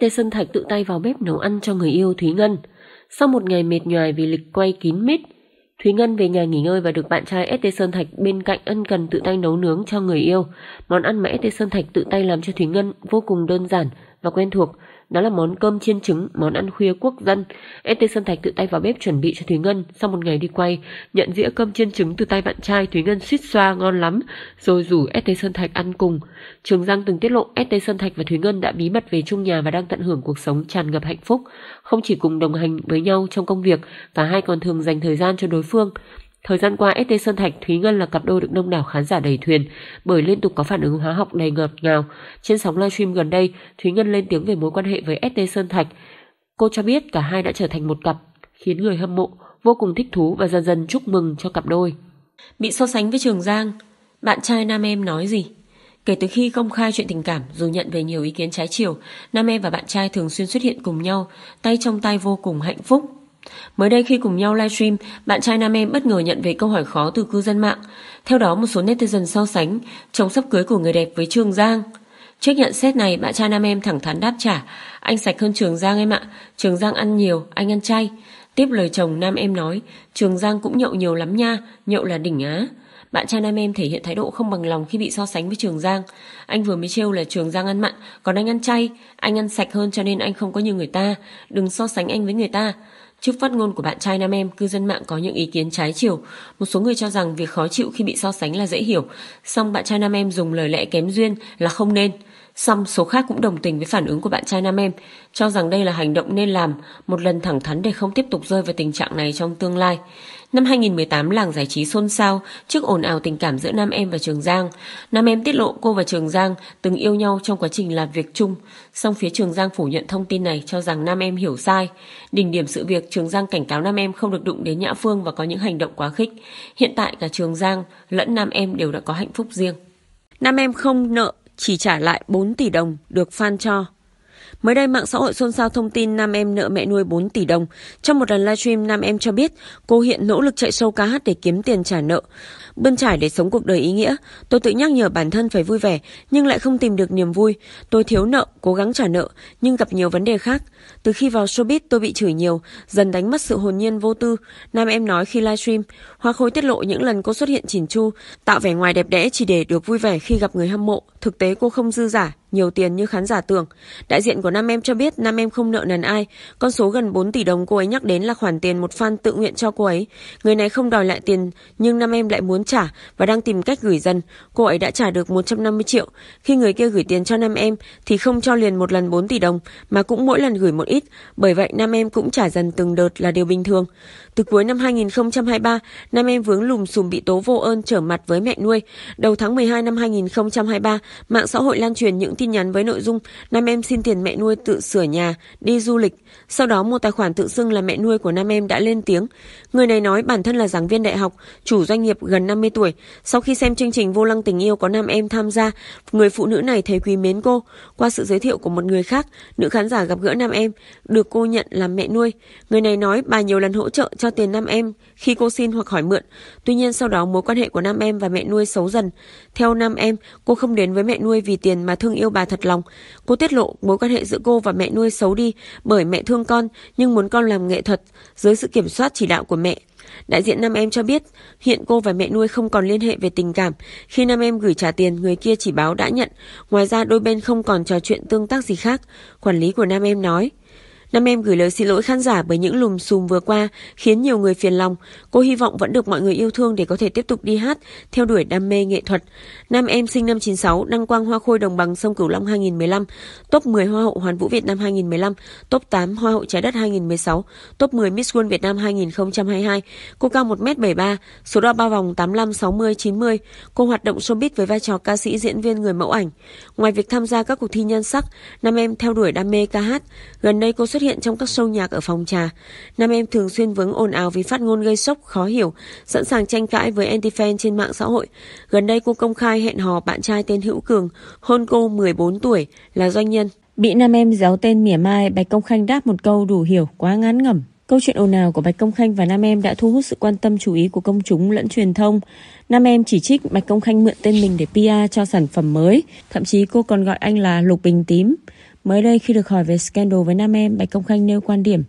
SD Thạch tự tay vào bếp nấu ăn cho người yêu Thúy Ngân. Sau một ngày mệt nhoài vì lịch quay kín mít, Thúy Ngân về nhà nghỉ ngơi và được bạn trai ST Thạch bên cạnh ân cần tự tay nấu nướng cho người yêu. Món ăn mà ST Thạch tự tay làm cho Thúy Ngân vô cùng đơn giản và quen thuộc, đó là món cơm chiên trứng, món ăn khuya quốc dân. ST Sơn Thạch tự tay vào bếp chuẩn bị cho Thúy Ngân. Sau một ngày đi quay, nhận dĩa cơm chiên trứng từ tay bạn trai, Thúy Ngân suýt xoa ngon lắm, rồi rủ ST Sơn Thạch ăn cùng. Trường Giang từng tiết lộ ST Sơn Thạch và Thúy Ngân đã bí mật về chung nhà và đang tận hưởng cuộc sống tràn ngập hạnh phúc. Không chỉ cùng đồng hành với nhau trong công việc, cả hai còn thường dành thời gian cho đối phương. Thời gian qua, ST Sơn Thạch, Thúy Ngân là cặp đôi được đông đảo khán giả đầy thuyền bởi liên tục có phản ứng hóa học đầy ngọt ngào. Trên sóng livestream gần đây, Thúy Ngân lên tiếng về mối quan hệ với ST Sơn Thạch. Cô cho biết cả hai đã trở thành một cặp, khiến người hâm mộ vô cùng thích thú và dần dần chúc mừng cho cặp đôi. Bị so sánh với Trường Giang, bạn trai nam em nói gì? Kể từ khi công khai chuyện tình cảm, dù nhận về nhiều ý kiến trái chiều, nam em và bạn trai thường xuyên xuất hiện cùng nhau, tay trong tay vô cùng hạnh phúc, Mới đây khi cùng nhau livestream, bạn trai nam em bất ngờ nhận về câu hỏi khó từ cư dân mạng. Theo đó một số netizen so sánh chồng sắp cưới của người đẹp với Trường Giang. Trước nhận xét này, bạn trai nam em thẳng thắn đáp trả, anh sạch hơn Trường Giang em ạ, Trường Giang ăn nhiều, anh ăn chay. Tiếp lời chồng nam em nói, Trường Giang cũng nhậu nhiều lắm nha, nhậu là đỉnh á. Bạn trai nam em thể hiện thái độ không bằng lòng khi bị so sánh với Trường Giang. Anh vừa mới trêu là Trường Giang ăn mặn, còn anh ăn chay, anh ăn sạch hơn cho nên anh không có như người ta, đừng so sánh anh với người ta. Trước phát ngôn của bạn trai nam em, cư dân mạng có những ý kiến trái chiều. Một số người cho rằng việc khó chịu khi bị so sánh là dễ hiểu, song bạn trai nam em dùng lời lẽ kém duyên là không nên – xong số khác cũng đồng tình với phản ứng của bạn trai nam em, cho rằng đây là hành động nên làm, một lần thẳng thắn để không tiếp tục rơi vào tình trạng này trong tương lai. Năm 2018, làng giải trí xôn xao trước ồn ào tình cảm giữa Nam Em và Trường Giang. Nam Em tiết lộ cô và Trường Giang từng yêu nhau trong quá trình làm việc chung, song phía Trường Giang phủ nhận thông tin này cho rằng Nam Em hiểu sai. Đỉnh điểm sự việc, Trường Giang cảnh cáo Nam Em không được đụng đến Nhã Phương và có những hành động quá khích. Hiện tại cả Trường Giang lẫn Nam Em đều đã có hạnh phúc riêng. Nam Em không nợ chỉ trả lại 4 tỷ đồng được Phan cho. Mới đây, mạng xã hội xôn xao thông tin nam em nợ mẹ nuôi 4 tỷ đồng. Trong một lần livestream, nam em cho biết cô hiện nỗ lực chạy show ca hát để kiếm tiền trả nợ. Bươn trải để sống cuộc đời ý nghĩa, tôi tự nhắc nhở bản thân phải vui vẻ, nhưng lại không tìm được niềm vui. Tôi thiếu nợ, cố gắng trả nợ, nhưng gặp nhiều vấn đề khác. Từ khi vào showbiz, tôi bị chửi nhiều, dần đánh mất sự hồn nhiên vô tư. Nam em nói khi livestream, Hoa Khôi tiết lộ những lần cô xuất hiện chỉn chu, tạo vẻ ngoài đẹp đẽ chỉ để được vui vẻ khi gặp người hâm mộ. Thực tế cô không dư giả, nhiều tiền như khán giả tưởng. Đại diện của nam em cho biết nam em không nợ nần ai. Con số gần 4 tỷ đồng cô ấy nhắc đến là khoản tiền một fan tự nguyện cho cô ấy. Người này không đòi lại tiền nhưng nam em lại muốn trả và đang tìm cách gửi dần. Cô ấy đã trả được 150 triệu. Khi người kia gửi tiền cho nam em thì không cho liền một lần 4 tỷ đồng mà cũng mỗi lần gửi một ít. Bởi vậy nam em cũng trả dần từng đợt là điều bình thường. Từ cuối năm 2023, nam em vướng lùm xùm bị tố vô ơn trở mặt với mẹ nuôi. Đầu tháng 12 năm 2023, mạng xã hội lan truyền những tin nhắn với nội dung Nam em xin tiền mẹ nuôi tự sửa nhà, đi du lịch. Sau đó một tài khoản tự xưng là mẹ nuôi của nam em đã lên tiếng. Người này nói bản thân là giảng viên đại học, chủ doanh nghiệp gần 50 tuổi. Sau khi xem chương trình Vô Lăng Tình Yêu có nam em tham gia, người phụ nữ này thấy quý mến cô. Qua sự giới thiệu của một người khác, nữ khán giả gặp gỡ nam em, được cô nhận làm mẹ nuôi. Người này nói bà nhiều lần hỗ trợ cho tiền nam em khi cô xin hoặc hỏi mượn. Tuy nhiên sau đó mối quan hệ của nam em và mẹ nuôi xấu dần. Theo nam em, cô không đến với mẹ nuôi vì tiền mà thương yêu yêu bà thật lòng. Cô tiết lộ mối quan hệ giữa cô và mẹ nuôi xấu đi bởi mẹ thương con nhưng muốn con làm nghệ thuật dưới sự kiểm soát chỉ đạo của mẹ. Đại diện nam em cho biết hiện cô và mẹ nuôi không còn liên hệ về tình cảm. Khi nam em gửi trả tiền, người kia chỉ báo đã nhận. Ngoài ra đôi bên không còn trò chuyện tương tác gì khác. Quản lý của nam em nói. Nam em gửi lời xin lỗi khán giả bởi những lùm xùm vừa qua khiến nhiều người phiền lòng. Cô hy vọng vẫn được mọi người yêu thương để có thể tiếp tục đi hát, theo đuổi đam mê nghệ thuật. Nam em sinh năm 96, đăng quang Hoa Khôi Đồng bằng sông Cửu Long 2015, top 10 Hoa hậu Hoàn vũ Việt Nam 2015, top 8 Hoa hậu Trái đất 2016, top 10 Miss World Việt Nam 2022. Cô cao 1m73, số đo ba vòng 85, 60, 90. Cô hoạt động showbiz với vai trò ca sĩ diễn viên người mẫu ảnh. Ngoài việc tham gia các cuộc thi nhan sắc, Nam em theo đuổi đam mê ca hát. Gần đây cô xuất xuất hiện trong các show nhạc ở phòng trà. Nam em thường xuyên vướng ồn ào vì phát ngôn gây sốc, khó hiểu, sẵn sàng tranh cãi với anti-fan trên mạng xã hội. Gần đây cô công khai hẹn hò bạn trai tên Hữu Cường, hôn cô 14 tuổi, là doanh nhân. Bị nam em giấu tên mỉa mai, Bạch Công Khanh đáp một câu đủ hiểu, quá ngán ngẩm. Câu chuyện ồn ào của Bạch Công Khanh và Nam Em đã thu hút sự quan tâm chú ý của công chúng lẫn truyền thông. Nam Em chỉ trích Bạch Công Khanh mượn tên mình để PR cho sản phẩm mới, thậm chí cô còn gọi anh là Lục Bình Tím. Mới đây khi được hỏi về scandal với Nam Em, Bạch Công Khanh nêu quan điểm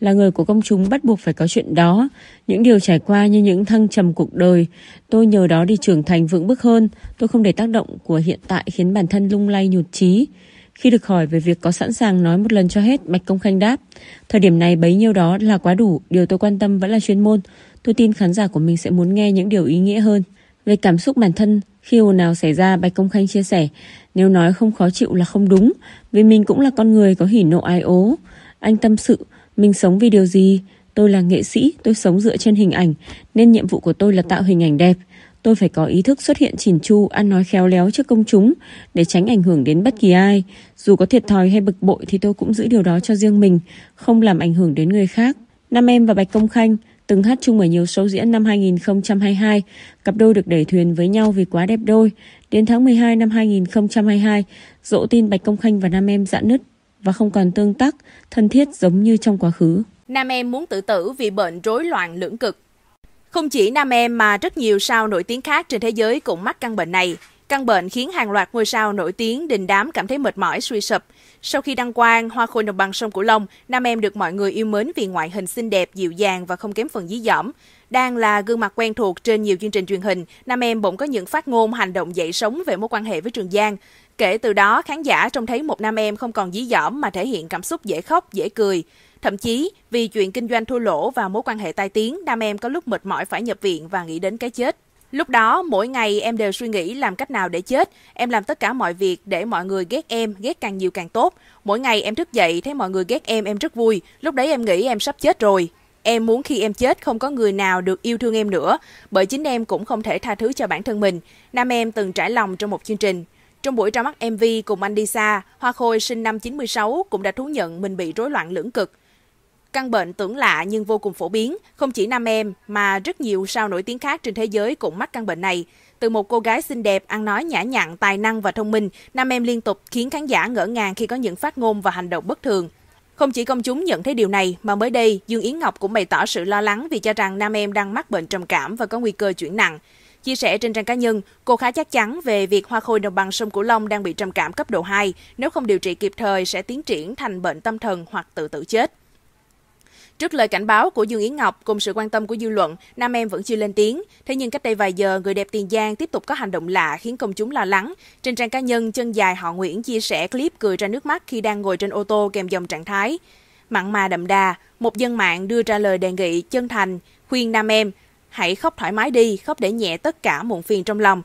là người của công chúng bắt buộc phải có chuyện đó. Những điều trải qua như những thăng trầm cuộc đời, tôi nhờ đó đi trưởng thành vững bước hơn. Tôi không để tác động của hiện tại khiến bản thân lung lay nhụt chí. Khi được hỏi về việc có sẵn sàng nói một lần cho hết, Bạch Công Khanh đáp, thời điểm này bấy nhiêu đó là quá đủ, điều tôi quan tâm vẫn là chuyên môn. Tôi tin khán giả của mình sẽ muốn nghe những điều ý nghĩa hơn. Về cảm xúc bản thân, khi ồn nào xảy ra, Bạch Công Khanh chia sẻ, nếu nói không khó chịu là không đúng, vì mình cũng là con người có hỉ nộ ai ố. Anh tâm sự, mình sống vì điều gì? Tôi là nghệ sĩ, tôi sống dựa trên hình ảnh, nên nhiệm vụ của tôi là tạo hình ảnh đẹp. Tôi phải có ý thức xuất hiện chỉn chu, ăn nói khéo léo trước công chúng để tránh ảnh hưởng đến bất kỳ ai. Dù có thiệt thòi hay bực bội thì tôi cũng giữ điều đó cho riêng mình, không làm ảnh hưởng đến người khác. Nam em và Bạch Công Khanh từng hát chung ở nhiều show diễn năm 2022. Cặp đôi được đẩy thuyền với nhau vì quá đẹp đôi. Đến tháng 12 năm 2022, dỗ tin Bạch Công Khanh và Nam Em dạn nứt và không còn tương tác, thân thiết giống như trong quá khứ. Nam Em muốn tự tử vì bệnh rối loạn lưỡng cực. Không chỉ Nam Em mà rất nhiều sao nổi tiếng khác trên thế giới cũng mắc căn bệnh này. Căn bệnh khiến hàng loạt ngôi sao nổi tiếng đình đám cảm thấy mệt mỏi suy sụp. Sau khi đăng quang, hoa khôi đồng bằng sông Cửu Long, nam em được mọi người yêu mến vì ngoại hình xinh đẹp, dịu dàng và không kém phần dí dỏm. Đang là gương mặt quen thuộc trên nhiều chương trình truyền hình, nam em bỗng có những phát ngôn hành động dậy sống về mối quan hệ với Trường Giang. Kể từ đó, khán giả trông thấy một nam em không còn dí dỏm mà thể hiện cảm xúc dễ khóc, dễ cười. Thậm chí, vì chuyện kinh doanh thua lỗ và mối quan hệ tai tiếng, nam em có lúc mệt mỏi phải nhập viện và nghĩ đến cái chết. Lúc đó, mỗi ngày em đều suy nghĩ làm cách nào để chết. Em làm tất cả mọi việc để mọi người ghét em, ghét càng nhiều càng tốt. Mỗi ngày em thức dậy, thấy mọi người ghét em, em rất vui. Lúc đấy em nghĩ em sắp chết rồi. Em muốn khi em chết không có người nào được yêu thương em nữa, bởi chính em cũng không thể tha thứ cho bản thân mình. Nam em từng trải lòng trong một chương trình. Trong buổi ra mắt MV cùng anh đi xa, Hoa Khôi sinh năm 96 cũng đã thú nhận mình bị rối loạn lưỡng cực. Căn bệnh tưởng lạ nhưng vô cùng phổ biến, không chỉ nam em mà rất nhiều sao nổi tiếng khác trên thế giới cũng mắc căn bệnh này. Từ một cô gái xinh đẹp, ăn nói nhã nhặn, tài năng và thông minh, nam em liên tục khiến khán giả ngỡ ngàng khi có những phát ngôn và hành động bất thường. Không chỉ công chúng nhận thấy điều này, mà mới đây, Dương Yến Ngọc cũng bày tỏ sự lo lắng vì cho rằng nam em đang mắc bệnh trầm cảm và có nguy cơ chuyển nặng. Chia sẻ trên trang cá nhân, cô khá chắc chắn về việc hoa khôi đồng bằng sông Cửu Long đang bị trầm cảm cấp độ 2, nếu không điều trị kịp thời sẽ tiến triển thành bệnh tâm thần hoặc tự tử chết. Trước lời cảnh báo của Dương Yến Ngọc cùng sự quan tâm của dư luận, nam em vẫn chưa lên tiếng. Thế nhưng cách đây vài giờ, người đẹp Tiền Giang tiếp tục có hành động lạ khiến công chúng lo lắng. Trên trang cá nhân, chân dài họ Nguyễn chia sẻ clip cười ra nước mắt khi đang ngồi trên ô tô kèm dòng trạng thái. Mặn mà đậm đà, một dân mạng đưa ra lời đề nghị chân thành, khuyên nam em, hãy khóc thoải mái đi, khóc để nhẹ tất cả muộn phiền trong lòng,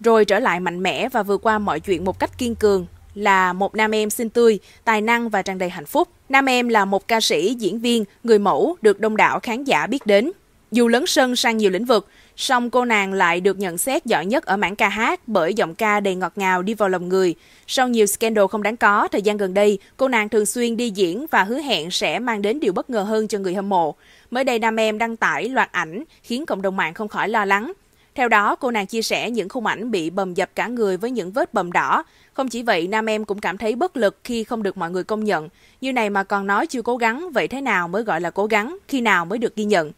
rồi trở lại mạnh mẽ và vượt qua mọi chuyện một cách kiên cường, là một nam em xinh tươi, tài năng và tràn đầy hạnh phúc. Nam em là một ca sĩ, diễn viên, người mẫu được đông đảo khán giả biết đến. Dù lớn sân sang nhiều lĩnh vực, song cô nàng lại được nhận xét giỏi nhất ở mảng ca hát bởi giọng ca đầy ngọt ngào đi vào lòng người. Sau nhiều scandal không đáng có, thời gian gần đây, cô nàng thường xuyên đi diễn và hứa hẹn sẽ mang đến điều bất ngờ hơn cho người hâm mộ. Mới đây nam em đăng tải loạt ảnh khiến cộng đồng mạng không khỏi lo lắng. Theo đó, cô nàng chia sẻ những khung ảnh bị bầm dập cả người với những vết bầm đỏ, không chỉ vậy, nam em cũng cảm thấy bất lực khi không được mọi người công nhận. Như này mà còn nói chưa cố gắng, vậy thế nào mới gọi là cố gắng, khi nào mới được ghi nhận.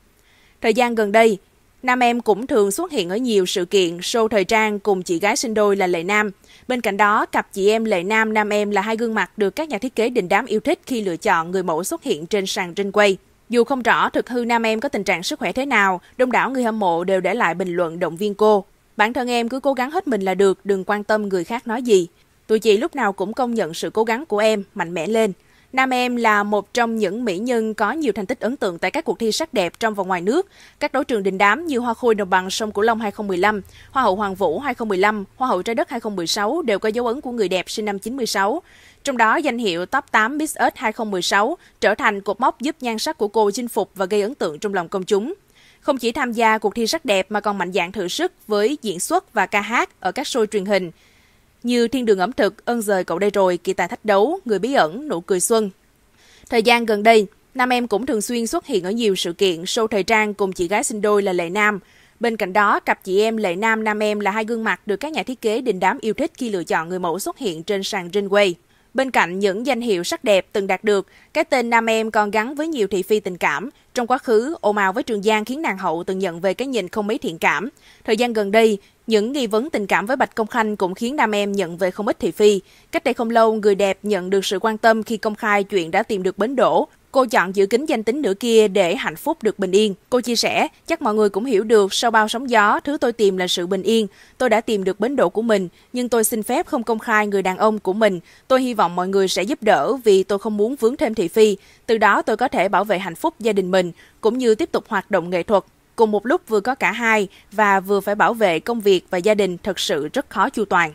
Thời gian gần đây, nam em cũng thường xuất hiện ở nhiều sự kiện, show thời trang cùng chị gái sinh đôi là Lệ Nam. Bên cạnh đó, cặp chị em Lệ Nam, nam em là hai gương mặt được các nhà thiết kế đình đám yêu thích khi lựa chọn người mẫu xuất hiện trên sàn trên quay. Dù không rõ thực hư nam em có tình trạng sức khỏe thế nào, đông đảo người hâm mộ đều để lại bình luận động viên cô. Bản thân em cứ cố gắng hết mình là được, đừng quan tâm người khác nói gì. Tụi chị lúc nào cũng công nhận sự cố gắng của em, mạnh mẽ lên. Nam em là một trong những mỹ nhân có nhiều thành tích ấn tượng tại các cuộc thi sắc đẹp trong và ngoài nước, các đấu trường đình đám như Hoa Khôi Đồng bằng Sông Cửu Long 2015, Hoa hậu Hoàng Vũ 2015, Hoa hậu Trái đất 2016 đều có dấu ấn của người đẹp sinh năm 96. Trong đó, danh hiệu Top 8 Miss Earth 2016 trở thành cột mốc giúp nhan sắc của cô chinh phục và gây ấn tượng trong lòng công chúng. Không chỉ tham gia cuộc thi sắc đẹp mà còn mạnh dạn thử sức với diễn xuất và ca hát ở các show truyền hình như Thiên đường ẩm thực, ơn rời cậu đây rồi, kỳ tài thách đấu, người bí ẩn, nụ cười xuân. Thời gian gần đây, nam em cũng thường xuyên xuất hiện ở nhiều sự kiện show thời trang cùng chị gái sinh đôi là Lệ Nam. Bên cạnh đó, cặp chị em Lệ Nam Nam em là hai gương mặt được các nhà thiết kế đình đám yêu thích khi lựa chọn người mẫu xuất hiện trên sàn Runway. Bên cạnh những danh hiệu sắc đẹp từng đạt được, cái tên Nam Em còn gắn với nhiều thị phi tình cảm. Trong quá khứ, ồn ào với Trường Giang khiến nàng hậu từng nhận về cái nhìn không mấy thiện cảm. Thời gian gần đây, những nghi vấn tình cảm với Bạch Công Khanh cũng khiến nam em nhận về không ít thị phi. Cách đây không lâu, người đẹp nhận được sự quan tâm khi công khai chuyện đã tìm được bến đổ. Cô chọn giữ kín danh tính nữ kia để hạnh phúc được bình yên. Cô chia sẻ, chắc mọi người cũng hiểu được sau bao sóng gió, thứ tôi tìm là sự bình yên. Tôi đã tìm được bến đỗ của mình, nhưng tôi xin phép không công khai người đàn ông của mình. Tôi hy vọng mọi người sẽ giúp đỡ vì tôi không muốn vướng thêm thị phi. Từ đó tôi có thể bảo vệ hạnh phúc gia đình mình, cũng như tiếp tục hoạt động nghệ thuật. Cùng một lúc vừa có cả hai và vừa phải bảo vệ công việc và gia đình thật sự rất khó chu toàn.